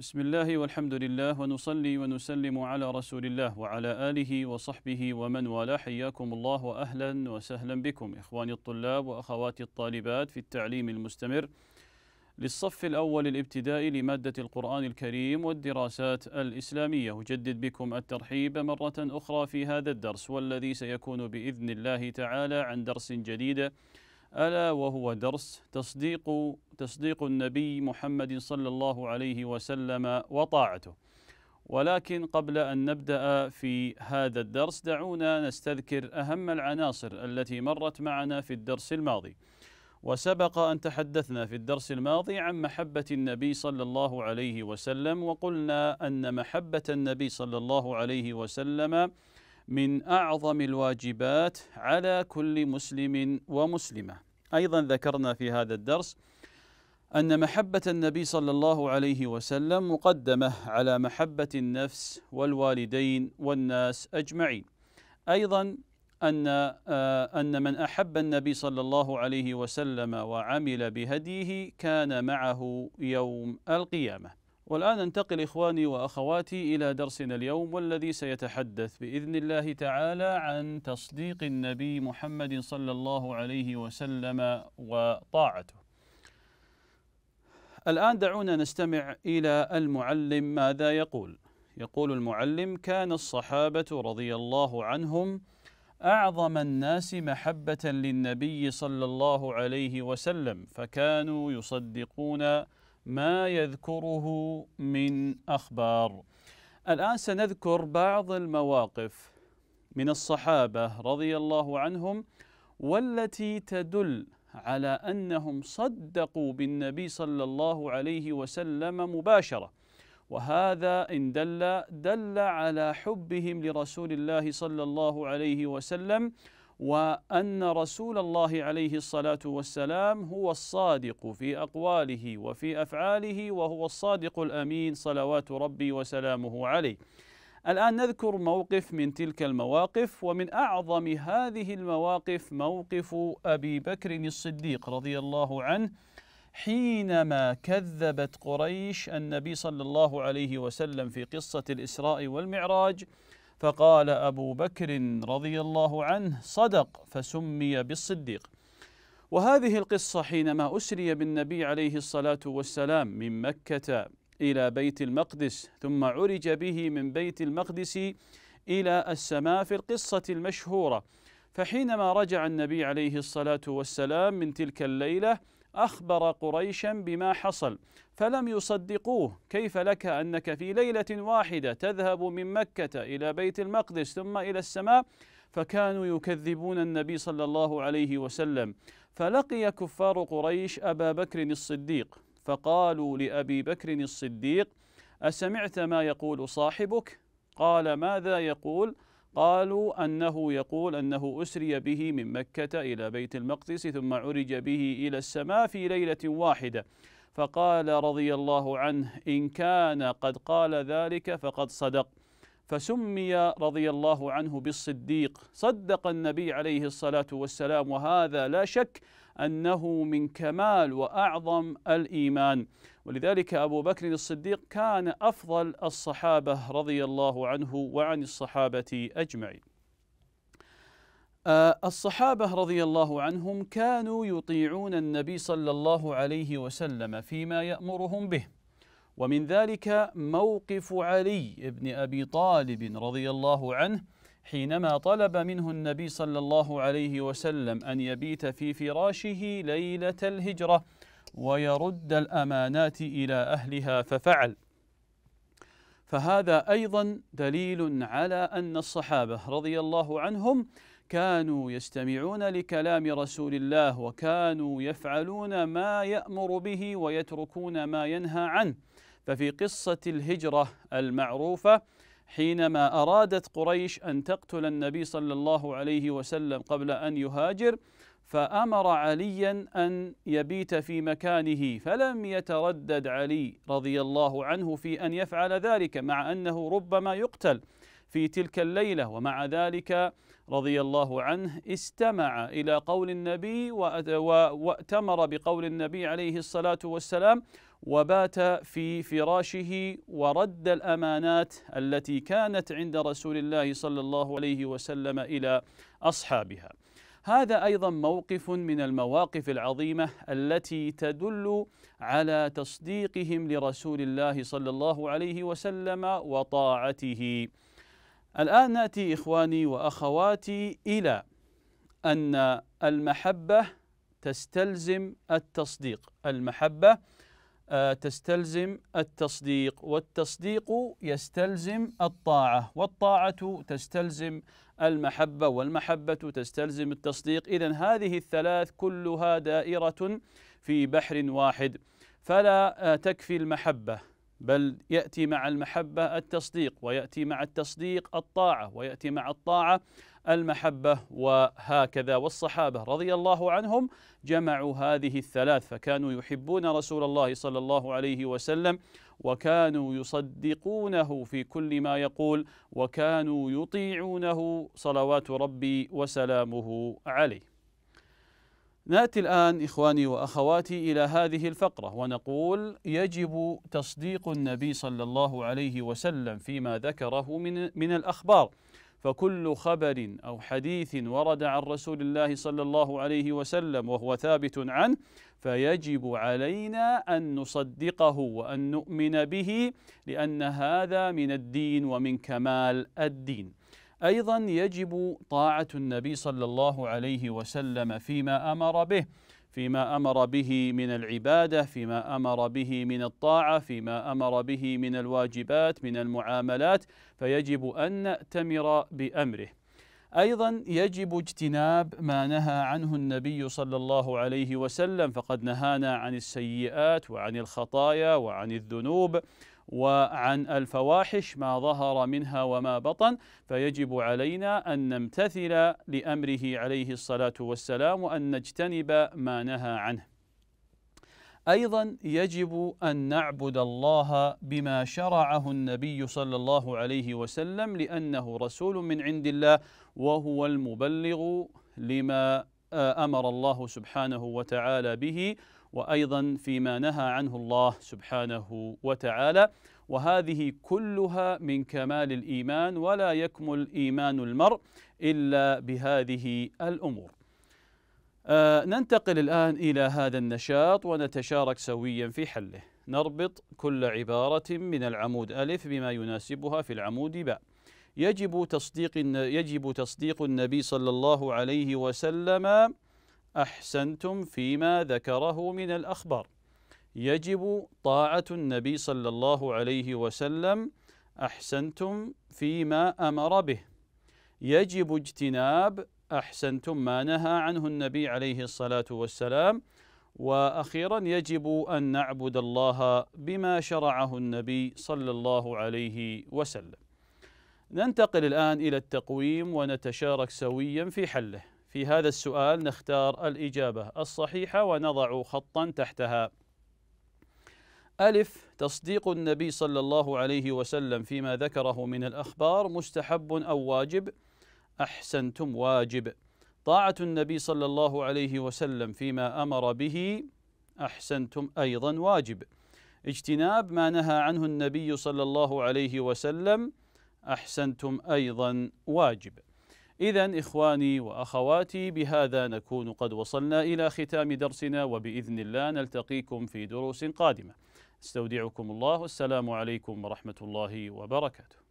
بسم الله والحمد لله ونصلي ونسلم على رسول الله وعلى آله وصحبه ومن والاه حياكم الله وأهلا وسهلا بكم إخواني الطلاب وأخواتي الطالبات في التعليم المستمر للصف الأول الابتدائي لمادة القرآن الكريم والدراسات الإسلامية أجدد بكم الترحيب مرة أخرى في هذا الدرس والذي سيكون بإذن الله تعالى عن درس جديد ألا وهو درس تصديق تصديق النبي محمد صلى الله عليه وسلم وطاعته. ولكن قبل أن نبدأ في هذا الدرس دعونا نستذكر أهم العناصر التي مرت معنا في الدرس الماضي. وسبق أن تحدثنا في الدرس الماضي عن محبة النبي صلى الله عليه وسلم وقلنا أن محبة النبي صلى الله عليه وسلم من أعظم الواجبات على كل مسلم ومسلمة أيضا ذكرنا في هذا الدرس أن محبة النبي صلى الله عليه وسلم مقدمة على محبة النفس والوالدين والناس أجمعين أيضا أن آه، أن من أحب النبي صلى الله عليه وسلم وعمل بهديه كان معه يوم القيامة والآن أنتقل إخواني وأخواتي إلى درسنا اليوم والذي سيتحدث بإذن الله تعالى عن تصديق النبي محمد صلى الله عليه وسلم وطاعته الآن دعونا نستمع إلى المعلم ماذا يقول يقول المعلم كان الصحابة رضي الله عنهم أعظم الناس محبة للنبي صلى الله عليه وسلم فكانوا يصدقون ما يذكره من أخبار الآن سنذكر بعض المواقف من الصحابة رضي الله عنهم والتي تدل على أنهم صدقوا بالنبي صلى الله عليه وسلم مباشرة وهذا إن دل دل على حبهم لرسول الله صلى الله عليه وسلم وان رسول الله عليه الصلاه والسلام هو الصادق في اقواله وفي افعاله وهو الصادق الامين صلوات ربي وسلامه عليه. الان نذكر موقف من تلك المواقف ومن اعظم هذه المواقف موقف ابي بكر الصديق رضي الله عنه حينما كذبت قريش النبي صلى الله عليه وسلم في قصه الاسراء والمعراج فقال أبو بكر رضي الله عنه صدق فسمي بالصديق وهذه القصة حينما أسري بالنبي عليه الصلاة والسلام من مكة إلى بيت المقدس ثم عرج به من بيت المقدس إلى السماء في القصة المشهورة فحينما رجع النبي عليه الصلاة والسلام من تلك الليلة أخبر قريشا بما حصل فلم يصدقوه كيف لك أنك في ليلة واحدة تذهب من مكة إلى بيت المقدس ثم إلى السماء فكانوا يكذبون النبي صلى الله عليه وسلم فلقي كفار قريش أبا بكر الصديق فقالوا لأبي بكر الصديق أسمعت ما يقول صاحبك؟ قال ماذا يقول؟ قالوا أنه يقول أنه أسري به من مكة إلى بيت المقدس ثم عرج به إلى السماء في ليلة واحدة فقال رضي الله عنه إن كان قد قال ذلك فقد صدق فسمي رضي الله عنه بالصديق صدق النبي عليه الصلاة والسلام وهذا لا شك أنه من كمال وأعظم الإيمان ولذلك أبو بكر الصديق كان أفضل الصحابة رضي الله عنه وعن الصحابة أجمعين آه، الصحابة رضي الله عنهم كانوا يطيعون النبي صلى الله عليه وسلم فيما يأمرهم به ومن ذلك موقف علي بن أبي طالب رضي الله عنه حينما طلب منه النبي صلى الله عليه وسلم ان يبيت في فراشه ليله الهجره ويرد الامانات الى اهلها ففعل فهذا ايضا دليل على ان الصحابه رضي الله عنهم كانوا يستمعون لكلام رسول الله وكانوا يفعلون ما يامر به ويتركون ما ينهى عنه ففي قصه الهجره المعروفه حينما أرادت قريش أن تقتل النبي صلى الله عليه وسلم قبل أن يهاجر فأمر عليا أن يبيت في مكانه فلم يتردد علي رضي الله عنه في أن يفعل ذلك مع أنه ربما يقتل في تلك الليلة ومع ذلك رضي الله عنه استمع إلى قول النبي واتمر بقول النبي عليه الصلاة والسلام وبات في فراشه ورد الامانات التي كانت عند رسول الله صلى الله عليه وسلم الى اصحابها. هذا ايضا موقف من المواقف العظيمه التي تدل على تصديقهم لرسول الله صلى الله عليه وسلم وطاعته. الآن نأتي إخواني وأخواتي إلى أن المحبة تستلزم التصديق المحبة آه، تستلزم التصديق والتصديق يستلزم الطاعة والطاعة تستلزم المحبة والمحبة تستلزم التصديق إذا هذه الثلاث كلها دائرة في بحر واحد فلا آه، تكفي المحبة بل ياتي مع المحبه التصديق وياتي مع التصديق الطاعه وياتي مع الطاعه المحبه وهكذا والصحابه رضي الله عنهم جمعوا هذه الثلاث فكانوا يحبون رسول الله صلى الله عليه وسلم وكانوا يصدقونه في كل ما يقول وكانوا يطيعونه صلوات ربي وسلامه عليه ناتي الان اخواني واخواتي الى هذه الفقره ونقول يجب تصديق النبي صلى الله عليه وسلم فيما ذكره من من الاخبار فكل خبر او حديث ورد عن رسول الله صلى الله عليه وسلم وهو ثابت عنه فيجب علينا ان نصدقه وان نؤمن به لان هذا من الدين ومن كمال الدين ايضا يجب طاعه النبي صلى الله عليه وسلم فيما امر به فيما امر به من العباده فيما امر به من الطاعه فيما امر به من الواجبات من المعاملات فيجب ان ناتمر بامره ايضا يجب اجتناب ما نهى عنه النبي صلى الله عليه وسلم فقد نهانا عن السيئات وعن الخطايا وعن الذنوب وعن الفواحش ما ظهر منها وما بطن فيجب علينا أن نمتثل لأمره عليه الصلاة والسلام وأن نجتنب ما نهى عنه ايضا يجب ان نعبد الله بما شرعه النبي صلى الله عليه وسلم لانه رسول من عند الله وهو المبلغ لما آه، امر الله سبحانه وتعالى به وايضا فيما نهى عنه الله سبحانه وتعالى وهذه كلها من كمال الايمان ولا يكمل ايمان المرء الا بهذه الامور آه ننتقل الان الى هذا النشاط ونتشارك سويا في حله نربط كل عباره من العمود الف بما يناسبها في العمود باء يجب تصديق يجب تصديق النبي صلى الله عليه وسلم احسنتم فيما ذكره من الاخبار يجب طاعه النبي صلى الله عليه وسلم احسنتم فيما امر به يجب اجتناب احسنتم ما نهى عنه النبي عليه الصلاه والسلام واخيرا يجب ان نعبد الله بما شرعه النبي صلى الله عليه وسلم ننتقل الان الى التقويم ونتشارك سويا في حله في هذا السؤال نختار الإجابة الصحيحة ونضع خطا تحتها ألف تصديق النبي صلى الله عليه وسلم فيما ذكره من الأخبار مستحب أو واجب أحسنتم واجب طاعة النبي صلى الله عليه وسلم فيما أمر به أحسنتم أيضا واجب اجتناب ما نهى عنه النبي صلى الله عليه وسلم أحسنتم أيضا واجب إذا إخواني وأخواتي بهذا نكون قد وصلنا إلى ختام درسنا وبإذن الله نلتقيكم في دروس قادمة استودعكم الله والسلام عليكم ورحمة الله وبركاته